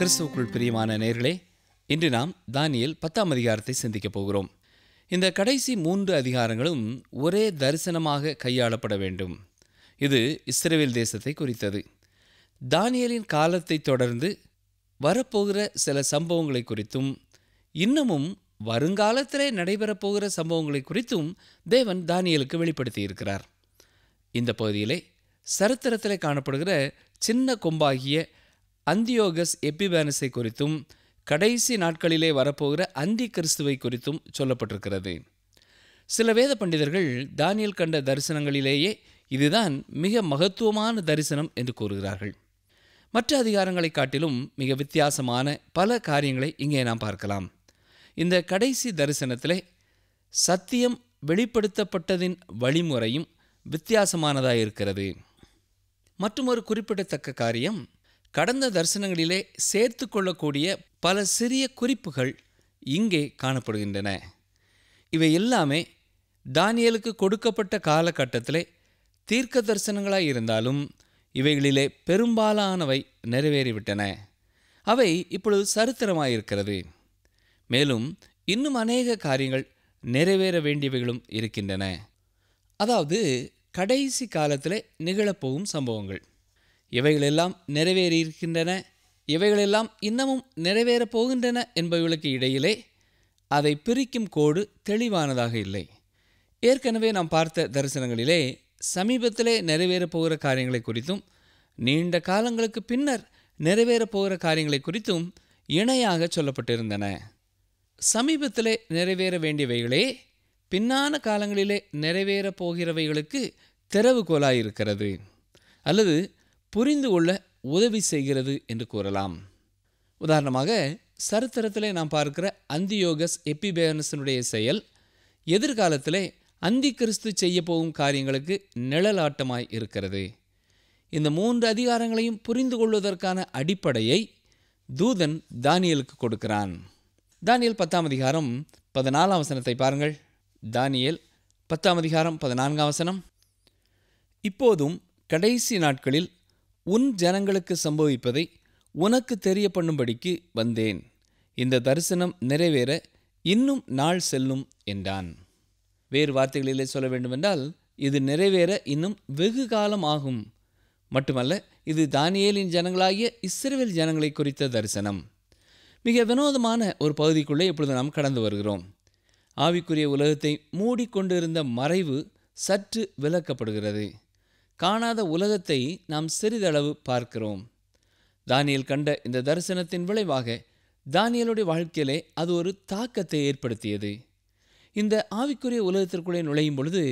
கிறிஸ்துவுக்குள் பிரியமான நேர்களே இன்று நாம் தானியல் பத்தாம் அதிகாரத்தை சிந்திக்கப் போகிறோம் இந்த கடைசி மூன்று அதிகாரங்களும் ஒரே தரிசனமாக கையாளப்பட வேண்டும் இது இஸ்ரேல் தேசத்தை குறித்தது தானியலின் காலத்தை தொடர்ந்து வரப்போகிற சில சம்பவங்களை குறித்தும் இன்னமும் வருங்காலத்திலே நடைபெறப்போகிற சம்பவங்களை குறித்தும் தேவன் தானியலுக்கு வெளிப்படுத்தியிருக்கிறார் இந்த பகுதியிலே சரித்திரத்தில் காணப்படுகிற சின்ன கொம்பாகிய அந்தியோகஸ் எப்பிபேனஸை குறித்தும் கடைசி நாட்களிலே வரப்போகிற அந்தி கிறிஸ்துவை குறித்தும் சொல்லப்பட்டிருக்கிறது சில வேத பண்டிதர்கள் தானியல் கண்ட தரிசனங்களிலேயே இதுதான் மிக மகத்துவமான தரிசனம் என்று கூறுகிறார்கள் மற்ற அதிகாரங்களை காட்டிலும் மிக வித்தியாசமான பல காரியங்களை இங்கே நாம் பார்க்கலாம் இந்த கடைசி தரிசனத்திலே சத்தியம் வெளிப்படுத்தப்பட்டதின் வழிமுறையும் வித்தியாசமானதாக இருக்கிறது மற்றும் ஒரு குறிப்பிடத்தக்க காரியம் கடந்த தரிசனங்களிலே சேர்த்து கொள்ளக்கூடிய பல சிறிய குறிப்புகள் இங்கே காணப்படுகின்றன இவை எல்லாமே தானியலுக்கு கொடுக்கப்பட்ட காலகட்டத்திலே தீர்க்க தரிசனங்களாக இருந்தாலும் இவைகளிலே பெரும்பாலானவை நிறைவேறிவிட்டன அவை இப்பொழுது சரித்திரமாயிருக்கிறது மேலும் இன்னும் அநேக காரியங்கள் நிறைவேற வேண்டியவைகளும் இருக்கின்றன அதாவது கடைசி காலத்தில் நிகழப்போகும் சம்பவங்கள் இவைகளெல்லாம் நிறைவேறியிருக்கின்றன இவைகளெல்லாம் இன்னமும் நிறைவேறப் போகின்றன என்பவர்களுக்கு இடையிலே அதை பிரிக்கும் கோடு தெளிவானதாக இல்லை ஏற்கனவே நாம் பார்த்த தரிசனங்களிலே சமீபத்திலே நிறைவேறப் போகிற காரியங்களை குறித்தும் நீண்ட காலங்களுக்கு பின்னர் நிறைவேறப் போகிற காரியங்களை குறித்தும் இணையாக சொல்லப்பட்டிருந்தன சமீபத்திலே நிறைவேற வேண்டியவைகளே பின்னான காலங்களிலே நிறைவேறப் போகிறவைகளுக்கு திறவுகோலாயிருக்கிறது அல்லது புரிந்து கொள்ள உதவி செய்கிறது என்று கூறலாம் உதாரணமாக சரித்திரத்தில் நாம் பார்க்கிற அந்தியோகஸ் எப்பிபேனஸனுடைய செயல் எதிர்காலத்தில் அந்தி கிறிஸ்து செய்ய போகும் காரியங்களுக்கு நிழலாட்டமாய் இருக்கிறது இந்த மூன்று அதிகாரங்களையும் புரிந்து கொள்வதற்கான அடிப்படையை தூதன் தானியலுக்கு கொடுக்கிறான் தானியல் பத்தாம் அதிகாரம் பதினாலாம் வசனத்தை பாருங்கள் தானியல் பத்தாம் அதிகாரம் பதினான்காம் வசனம் இப்போதும் கடைசி நாட்களில் உன் ஜனங்களுக்கு சம்பவிப்பதை உனக்கு தெரிய பண்ணும்படிக்கு வந்தேன் இந்த தரிசனம் நிறைவேற இன்னும் நாள் செல்லும் என்றான் வேறு வார்த்தைகளிலே சொல்ல வேண்டுமென்றால் இது நிறைவேற இன்னும் வெகு காலம் ஆகும் மட்டுமல்ல இது தானியேலின் ஜனங்களாகிய இஸ்ரேல் ஜனங்களை குறித்த தரிசனம் மிக வினோதமான ஒரு பகுதிக்குள்ளே இப்பொழுது நாம் கடந்து வருகிறோம் ஆவிக்குரிய உலகத்தை மூடிக்கொண்டிருந்த மறைவு சற்று விளக்கப்படுகிறது காணாத உலகத்தை நாம் சிறிதளவு பார்க்கிறோம் தானியல் கண்ட இந்த தரிசனத்தின் விளைவாக தானியலுடைய வாழ்க்கையிலே அது ஒரு தாக்கத்தை ஏற்படுத்தியது இந்த ஆவிக்குரிய உலகத்திற்குள்ளே நுழையும் பொழுது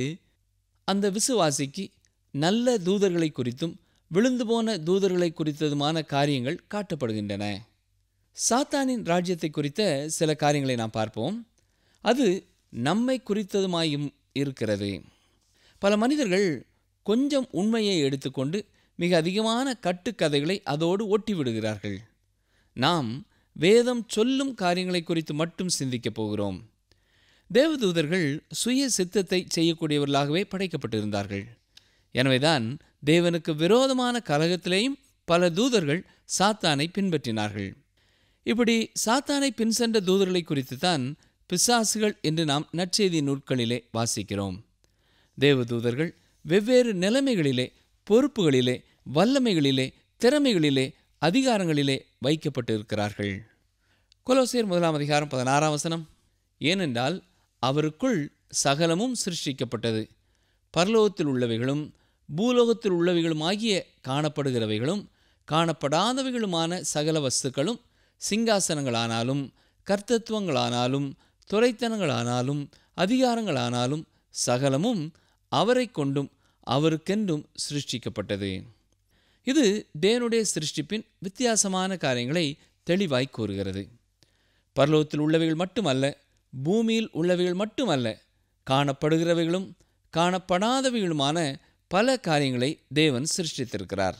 அந்த விசுவாசிக்கு நல்ல தூதர்களை குறித்தும் விழுந்து போன தூதர்களை குறித்ததுமான காரியங்கள் காட்டப்படுகின்றன சாத்தானின் ராஜ்யத்தை குறித்த சில காரியங்களை நாம் பார்ப்போம் அது நம்மை குறித்ததுமாயும் இருக்கிறது பல மனிதர்கள் கொஞ்சம் உண்மையை எடுத்துக்கொண்டு மிக அதிகமான கட்டுக்கதைகளை அதோடு ஒட்டி விடுகிறார்கள் நாம் வேதம் சொல்லும் காரியங்களை குறித்து மட்டும் சிந்திக்கப் போகிறோம் தேவதூதர்கள் சுய சித்தத்தை செய்யக்கூடியவர்களாகவே படைக்கப்பட்டிருந்தார்கள் எனவேதான் தேவனுக்கு விரோதமான கலகத்திலேயும் பல தூதர்கள் சாத்தானை பின்பற்றினார்கள் இப்படி சாத்தானை பின் சென்ற தூதர்களை குறித்துத்தான் பிசாசுகள் என்று நாம் நற்செய்தி நூல்களிலே வாசிக்கிறோம் தேவதூதர்கள் வெவ்வேறு நிலைமைகளிலே பொறுப்புகளிலே வல்லமைகளிலே திறமைகளிலே அதிகாரங்களிலே வைக்கப்பட்டிருக்கிறார்கள் கொலோசியர் முதலாம் அதிகாரம் பதினாறாம் வசனம் ஏனென்றால் அவருக்குள் சகலமும் சிருஷ்டிக்கப்பட்டது பரலோகத்தில் உள்ளவைகளும் பூலோகத்தில் உள்ளவைகளும் ஆகிய காணப்படுகிறவைகளும் காணப்படாதவைகளுமான சகல வஸ்துக்களும் சிங்காசனங்களானாலும் கர்த்தத்துவங்களானாலும் துறைத்தனங்களானாலும் அதிகாரங்களானாலும் சகலமும் அவரை கொண்டும் அவருக்கென்றும் சிருஷ்டிக்கப்பட்டது இது தேவனுடைய சிருஷ்டிப்பின் வித்தியாசமான காரியங்களை தெளிவாய் கூறுகிறது பரலோகத்தில் உள்ளவைகள் மட்டுமல்ல பூமியில் உள்ளவைகள் மட்டுமல்ல காணப்படுகிறவைகளும் காணப்படாதவைகளுமான பல காரியங்களை தேவன் சிருஷ்டித்திருக்கிறார்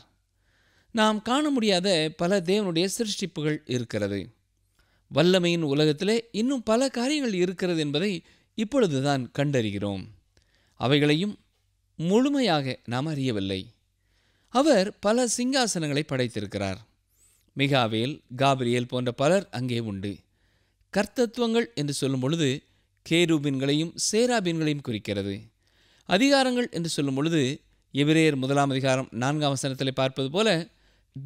நாம் காண முடியாத பல தேவனுடைய சிருஷ்டிப்புகள் இருக்கிறது வல்லமையின் உலகத்திலே இன்னும் பல காரியங்கள் இருக்கிறது என்பதை இப்பொழுதுதான் கண்டறிகிறோம் அவைகளையும் முழுமையாக நாம் அறியவில்லை அவர் பல சிங்காசனங்களை படைத்திருக்கிறார் மிகாவேல் காபிரியல் போன்ற பலர் அங்கே உண்டு கர்த்தத்துவங்கள் என்று சொல்லும் பொழுது கேரூபின்களையும் சேராபின்களையும் குறிக்கிறது அதிகாரங்கள் என்று சொல்லும் பொழுது எபிரேயர் முதலாம் அதிகாரம் நான்காம் வசனத்தில் பார்ப்பது போல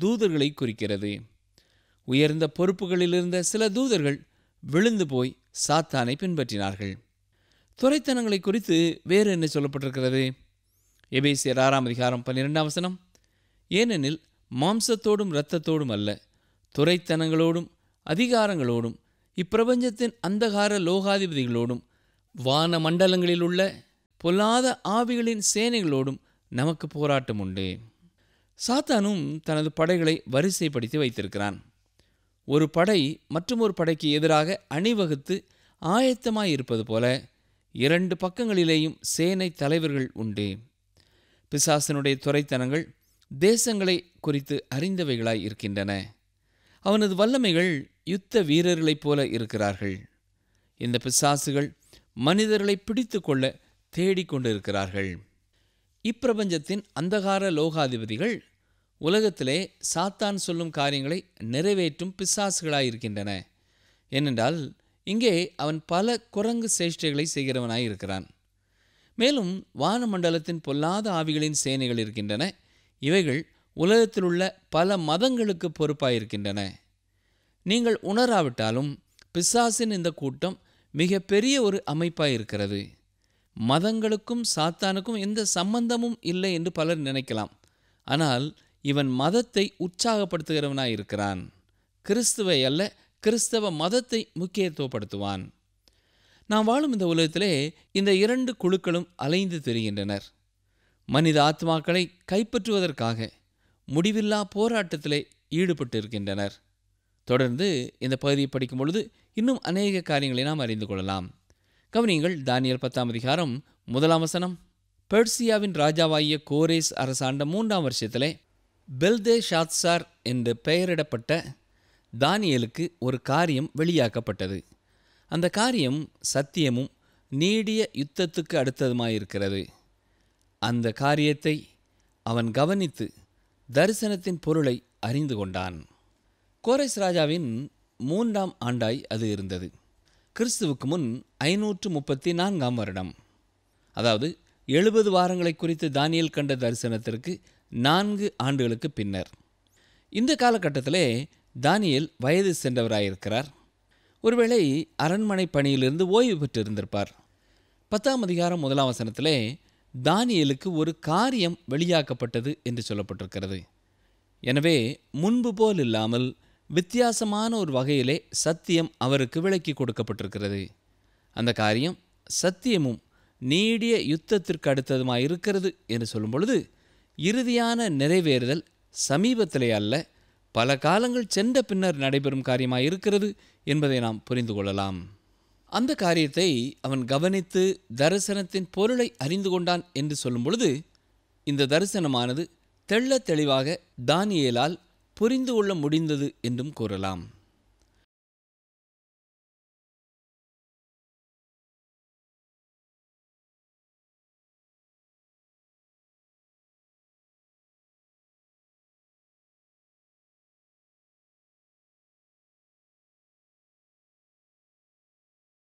தூதர்களை குறிக்கிறது உயர்ந்த பொறுப்புகளிலிருந்த சில தூதர்கள் விழுந்து போய் சாத்தானை பின்பற்றினார்கள் துறைத்தனங்களை குறித்து வேறு என்ன சொல்லப்பட்டிருக்கிறது எபேசியர் ஆறாம் அதிகாரம் பன்னிரெண்டாம் வசனம் ஏனெனில் மாம்சத்தோடும் இரத்தத்தோடும் அல்ல துறைத்தனங்களோடும் அதிகாரங்களோடும் இப்பிரபஞ்சத்தின் அந்தகார லோகாதிபதிகளோடும் வான மண்டலங்களில் உள்ள பொல்லாத ஆவிகளின் சேனைகளோடும் நமக்கு போராட்டம் உண்டு சாத்தானும் தனது படைகளை வரிசைப்படுத்தி வைத்திருக்கிறான் ஒரு படை மற்றும் ஒரு படைக்கு எதிராக அணிவகுத்து ஆயத்தமாய் இருப்பது போல இரண்டு பக்கங்களிலேயும் சேனை தலைவர்கள் உண்டு பிசாசனுடைய துறைத்தனங்கள் தேசங்களை குறித்து அறிந்தவைகளாய் இருக்கின்றன அவனது வல்லமைகள் யுத்த வீரர்களைப் போல இருக்கிறார்கள் இந்த பிசாசுகள் மனிதர்களை பிடித்து கொள்ள தேடிக்கொண்டிருக்கிறார்கள் இப்பிரபஞ்சத்தின் அந்தகார லோகாதிபதிகள் உலகத்திலே சாத்தான் சொல்லும் காரியங்களை நிறைவேற்றும் பிசாசுகளாயிருக்கின்றன ஏனென்றால் இங்கே அவன் பல குரங்கு சேஷ்டைகளை செய்கிறவனாய் இருக்கிறான் மேலும் வானமண்டலத்தின் பொல்லாத ஆவிகளின் சேனைகள் இருக்கின்றன இவைகள் உலகத்தில் உள்ள பல மதங்களுக்கு பொறுப்பாயிருக்கின்றன நீங்கள் உணராவிட்டாலும் பிசாசின் இந்த கூட்டம் மிக பெரிய ஒரு அமைப்பாயிருக்கிறது மதங்களுக்கும் சாத்தானுக்கும் எந்த சம்பந்தமும் இல்லை என்று பலர் நினைக்கலாம் ஆனால் இவன் மதத்தை உற்சாகப்படுத்துகிறவனாயிருக்கிறான் கிறிஸ்துவை அல்ல கிறிஸ்தவ மதத்தை முக்கியத்துவப்படுத்துவான் நாம் வாழும் இந்த உலகத்திலே இந்த இரண்டு குழுக்களும் அலைந்து திரிகின்றனர் மனித ஆத்மாக்களை கைப்பற்றுவதற்காக முடிவில்லா போராட்டத்திலே ஈடுபட்டிருக்கின்றனர் தொடர்ந்து இந்த பகுதியை படிக்கும் பொழுது இன்னும் அநேக காரியங்களை நாம் அறிந்து கொள்ளலாம் கவனியங்கள் தானியல் பத்தாம் அதிகாரம் முதலாம் வசனம் பெர்சியாவின் ராஜாவாகிய கோரேஸ் அரசாண்ட மூன்றாம் வருஷத்திலே பெல்தே ஷாத்சார் என்று பெயரிடப்பட்ட தானியலுக்கு ஒரு காரியம் வெளியாக்கப்பட்டது அந்த காரியம் சத்தியமும் நீடிய யுத்தத்துக்கு அடுத்ததுமாயிருக்கிறது அந்த காரியத்தை அவன் கவனித்து தரிசனத்தின் பொருளை அறிந்து கொண்டான் கோரைஸ் ராஜாவின் மூன்றாம் ஆண்டாய் அது இருந்தது கிறிஸ்துவுக்கு முன் ஐநூற்று முப்பத்தி நான்காம் வருடம் அதாவது எழுபது வாரங்களை குறித்து தானியல் கண்ட தரிசனத்திற்கு நான்கு ஆண்டுகளுக்கு பின்னர் இந்த காலகட்டத்திலே தானியல் வயது சென்றவராயிருக்கிறார் ஒருவேளை அரண்மனை பணியிலிருந்து ஓய்வு பெற்றிருந்திருப்பார் பத்தாம் அதிகாரம் முதலாம் வசனத்திலே தானியலுக்கு ஒரு காரியம் வெளியாக்கப்பட்டது என்று சொல்லப்பட்டிருக்கிறது எனவே முன்பு போல் இல்லாமல் வித்தியாசமான ஒரு வகையிலே சத்தியம் அவருக்கு விளக்கி கொடுக்கப்பட்டிருக்கிறது அந்த காரியம் சத்தியமும் நீடிய யுத்தத்திற்கு அடுத்ததுமாக இருக்கிறது என்று சொல்லும் பொழுது இறுதியான நிறைவேறுதல் சமீபத்திலே அல்ல பல காலங்கள் சென்ற பின்னர் நடைபெறும் காரியமாக இருக்கிறது என்பதை நாம் புரிந்து கொள்ளலாம் அந்த காரியத்தை அவன் கவனித்து தரிசனத்தின் பொருளை அறிந்து கொண்டான் என்று சொல்லும் பொழுது இந்த தரிசனமானது தெள்ள தெளிவாக தானியலால் புரிந்து கொள்ள முடிந்தது என்றும் கூறலாம்